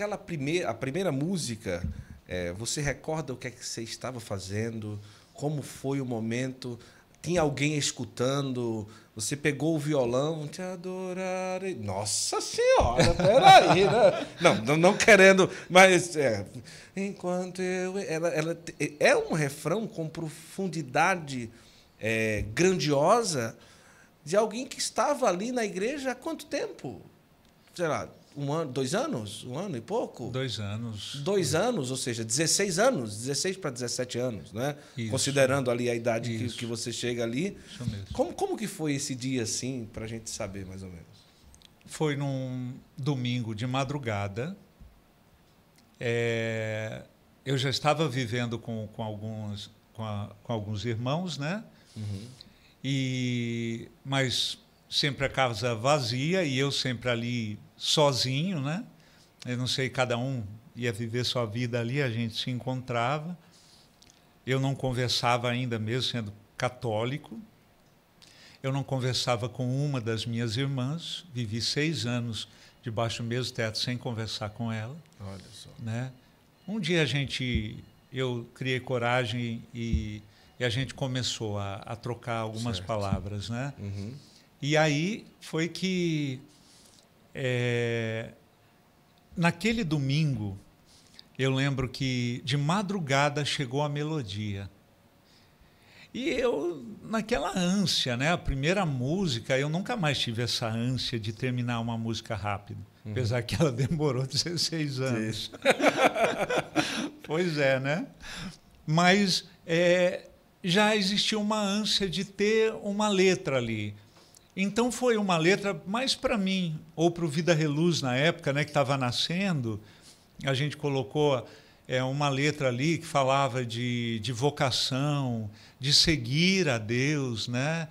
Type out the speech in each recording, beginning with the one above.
aquela primeira, a primeira música, é, você recorda o que é que você estava fazendo? Como foi o momento? Tinha alguém escutando? Você pegou o violão, te adorarei. Nossa Senhora, peraí, né? Não, não, não querendo, mas. É, enquanto eu. Ela, ela, é um refrão com profundidade é, grandiosa de alguém que estava ali na igreja há quanto tempo? Sei lá, um ano, dois anos? Um ano e pouco? Dois anos. Dois anos, ou seja, 16 anos, 16 para 17 anos, né? Isso. Considerando ali a idade que, que, você chega ali. Isso mesmo. Como, como que foi esse dia assim, para a gente saber mais ou menos? Foi num domingo de madrugada. É, eu já estava vivendo com, com, alguns, com, a, com alguns irmãos, né? Uhum. E, mas sempre a casa vazia e eu sempre ali sozinho, né? Eu não sei, cada um ia viver sua vida ali, a gente se encontrava. Eu não conversava ainda, mesmo sendo católico. Eu não conversava com uma das minhas irmãs. Vivi seis anos debaixo do mesmo teto sem conversar com ela. Olha só. Né? Um dia a gente, eu criei coragem e, e a gente começou a, a trocar algumas certo. palavras, né? Uhum. E aí foi que é, naquele domingo, eu lembro que de madrugada chegou a melodia. E eu, naquela ânsia, né? A primeira música, eu nunca mais tive essa ânsia de terminar uma música rápida Uhum. Apesar que ela demorou 16 anos. pois é, né? Mas é, já existia uma ânsia de ter uma letra ali. Então foi uma letra mais para mim, ou para o Vida Reluz na época, né, que estava nascendo. A gente colocou é, uma letra ali que falava de, de vocação, de seguir a Deus. Né?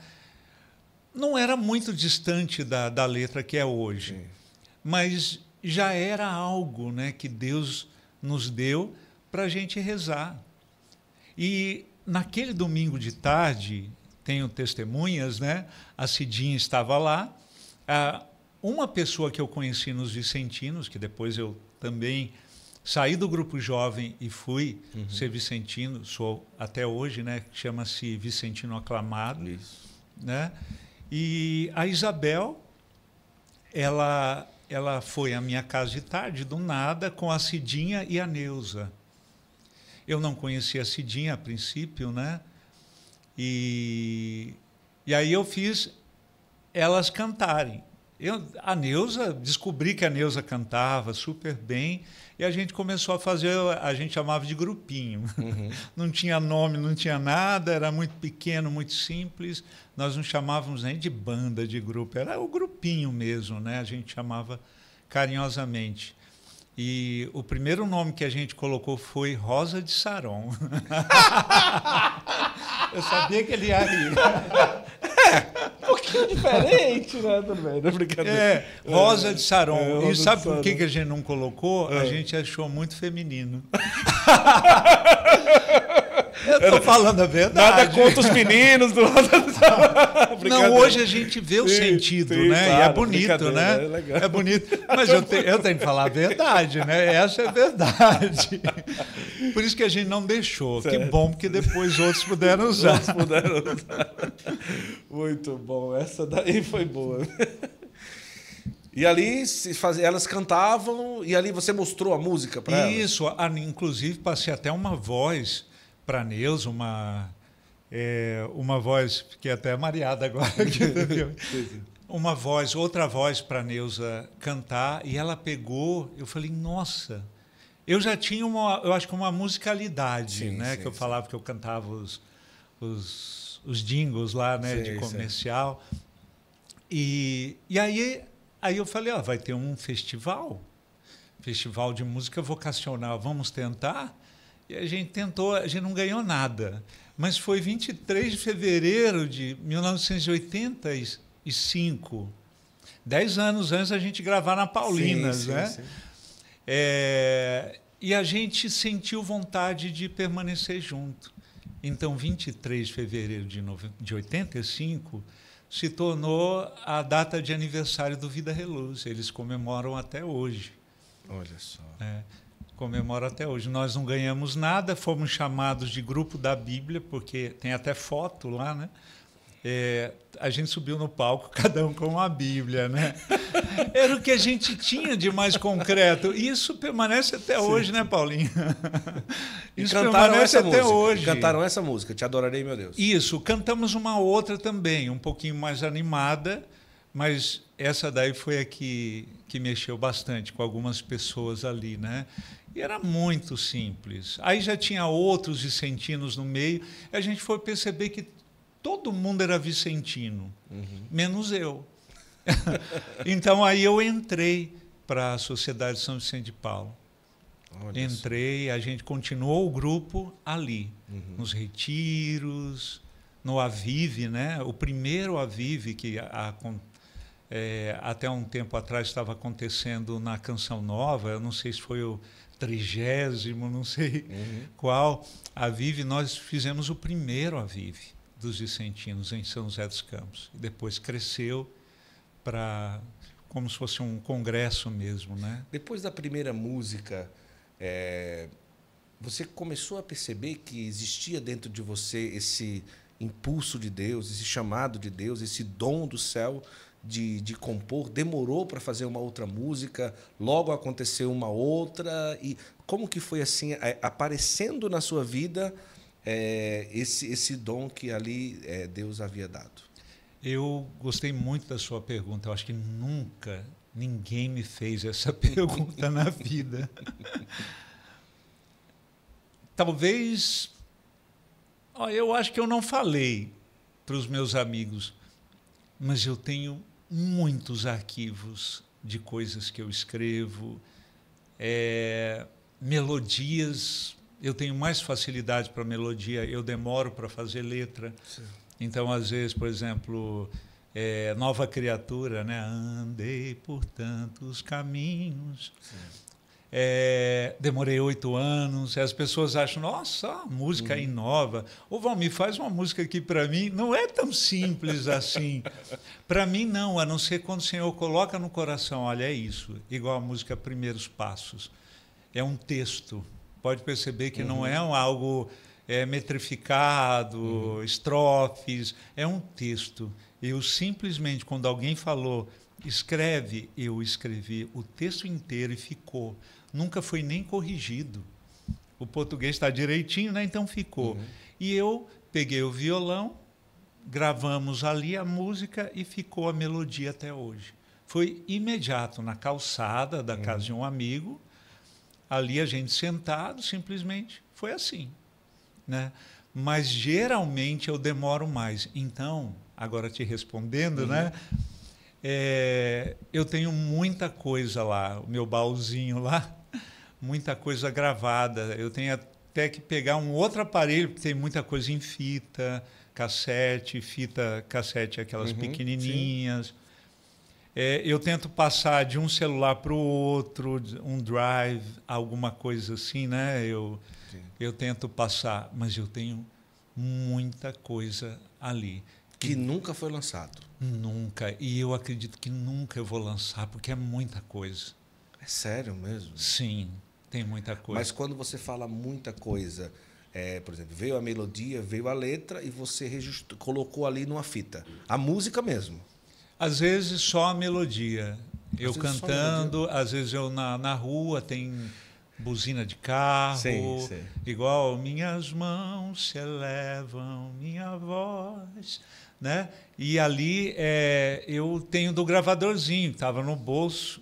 Não era muito distante da, da letra que é hoje, Sim. mas já era algo né, que Deus nos deu para a gente rezar. E naquele domingo de tarde, tenho testemunhas, né? A Cidinha estava lá. Ah, uma pessoa que eu conheci nos Vicentinos, que depois eu também saí do grupo jovem e fui uhum. ser Vicentino, sou até hoje, né? Chama-se Vicentino Aclamado, Isso. né? E a Isabel, ela ela foi à minha casa de tarde, do nada, com a Cidinha e a Neuza. Eu não conhecia a Cidinha a princípio, né? E, e aí eu fiz elas cantarem. Eu, a Neuza, descobri que a Neuza cantava super bem e a gente começou a fazer, a gente chamava de grupinho. Uhum. Não tinha nome, não tinha nada, era muito pequeno, muito simples. Nós não chamávamos nem de banda, de grupo, era o grupinho mesmo, né? A gente chamava carinhosamente. E o primeiro nome que a gente colocou foi Rosa de Saron. Eu sabia que ele ia rir. É, um pouquinho diferente, né? Tudo bem, não é brincadeira. É, Rosa de Saron. É, e sabe por que, que a gente não colocou? É. A gente achou muito feminino. Eu tô falando a verdade. Nada contra os meninos do Não, hoje a gente vê o sim, sentido, sim, né? Claro, e é bonito, né? É, legal. é bonito. Mas eu, te, eu tenho que falar a verdade, né? Essa é a verdade. Por isso que a gente não deixou. Certo. Que bom que depois outros puderam usar. Outros puderam usar. Muito bom. Essa daí foi boa. E ali elas cantavam e ali você mostrou a música para elas. Isso, inclusive passei até uma voz para Neus, uma é, uma voz, que até mareada agora, é. uma voz, outra voz para Neusa cantar e ela pegou, eu falei, nossa, eu já tinha uma, eu acho que uma musicalidade, sim, né, sim, que eu falava que eu cantava os os, os jingles lá, né, de comercial. E, e aí aí eu falei, ó, ah, vai ter um festival, festival de música vocacional, vamos tentar? E a gente tentou, a gente não ganhou nada. Mas foi 23 de fevereiro de 1985, dez anos antes da gente gravar na Paulinas, sim, sim, né? Sim. É, e a gente sentiu vontade de permanecer junto. Então, 23 de fevereiro de, nove... de 85 se tornou a data de aniversário do Vida Reluz. Eles comemoram até hoje. Olha só. É comemora até hoje. Nós não ganhamos nada, fomos chamados de grupo da Bíblia, porque tem até foto lá, né? É, a gente subiu no palco, cada um com uma Bíblia, né? Era o que a gente tinha de mais concreto. E isso permanece até Sim. hoje, né, Paulinho? E isso permanece até música. hoje. Cantaram essa música, Te Adorarei, meu Deus. Isso, cantamos uma outra também, um pouquinho mais animada, mas essa daí foi a que, que mexeu bastante com algumas pessoas ali, né? E era muito simples. Aí já tinha outros vicentinos no meio, e a gente foi perceber que todo mundo era vicentino, uhum. menos eu. então aí eu entrei para a Sociedade São Vicente de Paulo. Olha entrei, isso. a gente continuou o grupo ali, uhum. nos retiros, no Avive, né? O primeiro Avive que a, é, até um tempo atrás estava acontecendo na Canção Nova, eu não sei se foi o trigésimo, não sei uhum. qual, Avive, nós fizemos o primeiro Avive dos Vicentinos em São José dos Campos. Depois cresceu para como se fosse um congresso mesmo, né? Depois da primeira música, é, você começou a perceber que existia dentro de você esse impulso de Deus, esse chamado de Deus, esse dom do céu de, de compor, demorou para fazer uma outra música, logo aconteceu uma outra. E como que foi assim, aparecendo na sua vida é, esse, esse dom que ali é, Deus havia dado? Eu gostei muito da sua pergunta. Eu acho que nunca ninguém me fez essa pergunta na vida. Talvez. eu acho que eu não falei para os meus amigos, mas eu tenho muitos arquivos de coisas que eu escrevo, é, melodias. Eu tenho mais facilidade para melodia, eu demoro para fazer letra. Sim. Então, às vezes, por exemplo, é, Nova Criatura, né? Andei por tantos caminhos. Sim é, demorei oito anos. As pessoas acham, nossa, a música uhum. inova. Ô, Valmir, faz uma música aqui para mim. Não é tão simples assim. para mim, não, a não ser quando o Senhor coloca no coração: olha, é isso. Igual a música Primeiros Passos. É um texto. Pode perceber que uhum. não é um algo é, metrificado, uhum. estrofes. É um texto. Eu simplesmente, quando alguém falou, escreve, eu escrevi o texto inteiro e ficou nunca foi nem corrigido. O português está direitinho, né? Então ficou. Uhum. E eu peguei o violão, gravamos ali a música e ficou a melodia até hoje. Foi imediato, na calçada da uhum. casa de um amigo, ali a gente sentado, simplesmente foi assim, né? Mas geralmente eu demoro mais. Então, agora te respondendo, né? uhum. né? É, eu tenho muita coisa lá, o meu baúzinho lá muita coisa gravada. Eu tenho até que pegar um outro aparelho, porque tem muita coisa em fita, cassete, fita cassete, aquelas uhum, pequenininhas. É, eu tento passar de um celular para o outro, um drive, alguma coisa assim, né? Eu, eu tento passar, mas eu tenho muita coisa ali. Que e, nunca foi lançado. Nunca. E eu acredito que nunca eu vou lançar, porque é muita coisa. É sério mesmo? Sim. Tem muita coisa. Mas quando você fala muita coisa, é, por exemplo, veio a melodia, veio a letra e você registrou, colocou ali numa fita. A música mesmo. Às vezes só a melodia. Às eu cantando, melodia. às vezes eu na, na rua, tem buzina de carro, sim, sim. igual minhas mãos se elevam, minha voz, né? E ali é, eu tenho do gravadorzinho, estava no bolso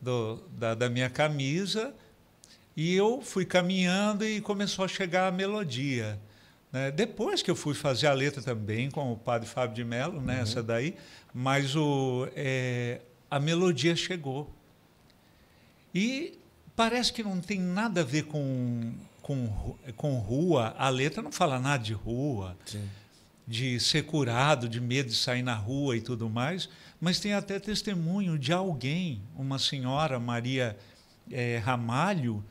do, da, da minha camisa e eu fui caminhando e começou a chegar a melodia. Né? Depois que eu fui fazer a letra também com o padre Fábio de Mello, né? Uhum. essa daí, mas o, é, a melodia chegou. E parece que não tem nada a ver com, com, com rua, a letra não fala nada de rua, Sim. de ser curado, de medo de sair na rua e tudo mais, mas tem até testemunho de alguém, uma senhora, Maria é, Ramalho,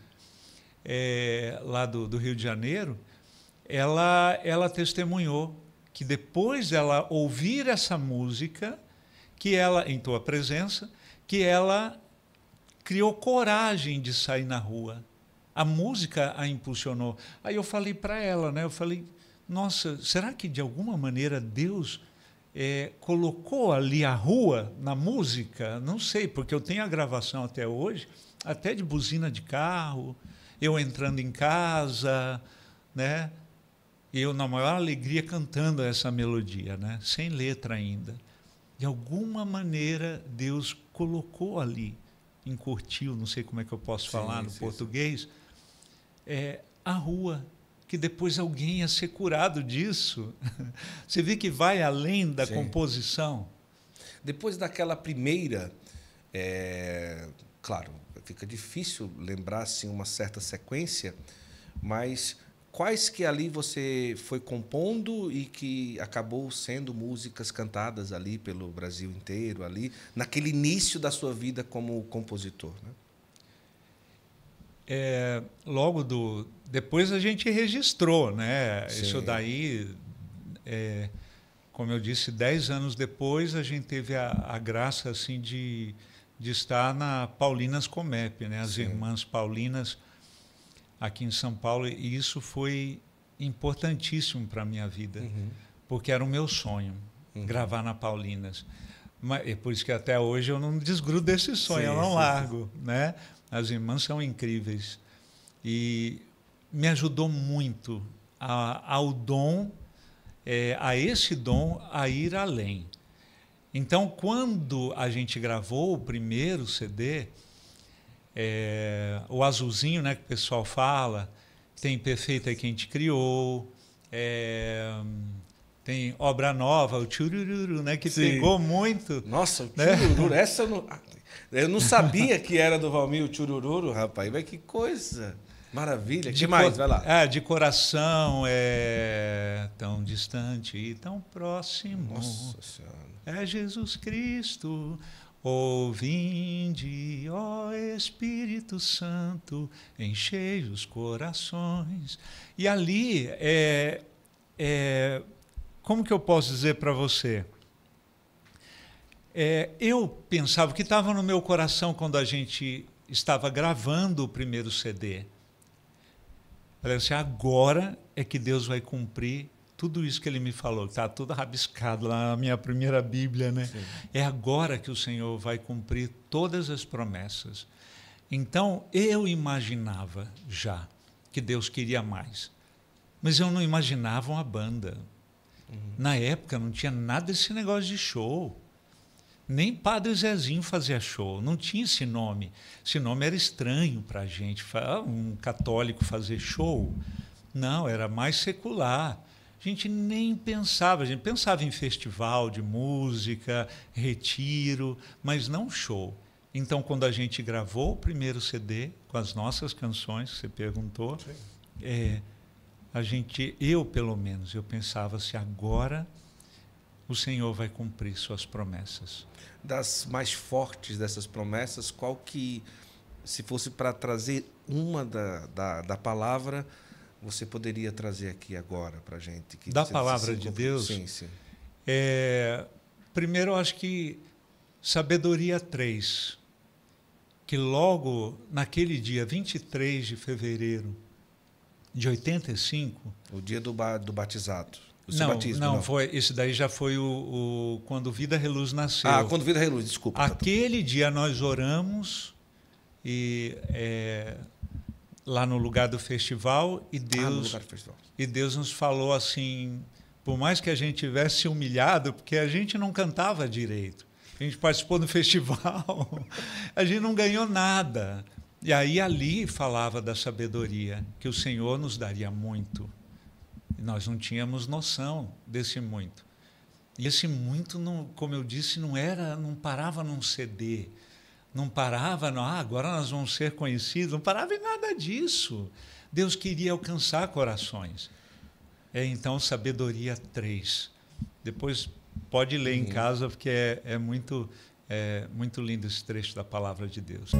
é, lá do, do Rio de Janeiro, ela, ela testemunhou que depois dela ouvir essa música, que ela, em tua presença, que ela criou coragem de sair na rua. A música a impulsionou. Aí eu falei para ela, né? Eu falei, nossa, será que de alguma maneira Deus é, colocou ali a rua na música? Não sei, porque eu tenho a gravação até hoje, até de buzina de carro, eu entrando em casa, né? Eu na maior alegria cantando essa melodia, né? Sem letra ainda. De alguma maneira Deus colocou ali, encurtiu, não sei como é que eu posso sim, falar no sim, português, sim. É, a rua que depois alguém ia ser curado disso. Você vê que vai além da composição. Depois daquela primeira, é, claro, fica difícil lembrar assim, uma certa sequência, mas quais que ali você foi compondo e que acabou sendo músicas cantadas ali pelo Brasil inteiro, ali, naquele início da sua vida como compositor? Né? É, logo do. Depois a gente registrou, né? Sim. Isso daí. É, como eu disse, dez anos depois a gente teve a, a graça assim de de estar na Paulinas Comep, né? as Sim. Irmãs Paulinas aqui em São Paulo, e isso foi importantíssimo para a minha vida, uhum. porque era o meu sonho, uhum. gravar na Paulinas. Mas, por isso que até hoje eu não desgrudo desse sonho, sim, eu não largo. Né? As irmãs são incríveis. E me ajudou muito a, ao dom, é, a esse dom, a ir além. Então, quando a gente gravou o primeiro CD, é, o azulzinho, né, que o pessoal fala, tem Perfeita a é gente Criou, é, tem Obra Nova, o Tchururu, né, que Sim. pegou muito. Nossa, o né? Tchurururu, né? essa eu não, eu não sabia que era do Valmir o Tchururu, rapaz, mas que coisa. Maravilha, de que mais? Vai lá. É, de coração é tão distante e tão próximo. Nossa Senhora. É Jesus Cristo. Ouvinde, ó Espírito Santo, enchei os corações. E ali, é, é, como que eu posso dizer para você? É, eu pensava que estava no meu coração quando a gente estava gravando o primeiro CD Falei assim, agora é que Deus vai cumprir tudo isso que ele me falou. Está tudo rabiscado lá na minha primeira Bíblia, né? É agora que o Senhor vai cumprir todas as promessas. Então, eu imaginava já que Deus queria mais. Mas eu não imaginava uma banda. Uhum. Na época não tinha nada desse negócio de show. Nem Padre Zezinho fazia show, não tinha esse nome. Esse nome era estranho para a gente. Ah, um católico fazer show? Não, era mais secular. A gente nem pensava, a gente pensava em festival de música, retiro, mas não show. Então, quando a gente gravou o primeiro CD com as nossas canções, que você perguntou, é, a gente, eu pelo menos, eu pensava se assim, agora o Senhor vai cumprir suas promessas. Das mais fortes dessas promessas, qual que, se fosse para trazer uma da, da, da, palavra, você poderia trazer aqui agora para a gente? da palavra de Deus? Sim, sim. É, primeiro, eu acho que sabedoria 3, que logo naquele dia, 23 de fevereiro de 85... O dia do, do batizado o seu não, batismo? Não, não, foi. Isso daí já foi o, o, quando Vida Reluz nasceu. Ah, quando Vida Reluz, desculpa. Tá Aquele dia nós oramos e é, lá no lugar do festival e Deus ah, no lugar do festival. e Deus nos falou assim, por mais que a gente tivesse humilhado, porque a gente não cantava direito. A gente participou do festival, a gente não ganhou nada. E aí ali falava da sabedoria que o Senhor nos daria muito. Nós não tínhamos noção desse muito. E esse muito, não, como eu disse, não era, não parava num CD, não parava, não, ah, agora nós vamos ser conhecidos, não parava em nada disso. Deus queria alcançar corações. É então sabedoria 3. Depois pode ler em uhum. casa, porque é, é muito, é muito lindo esse trecho da palavra de Deus.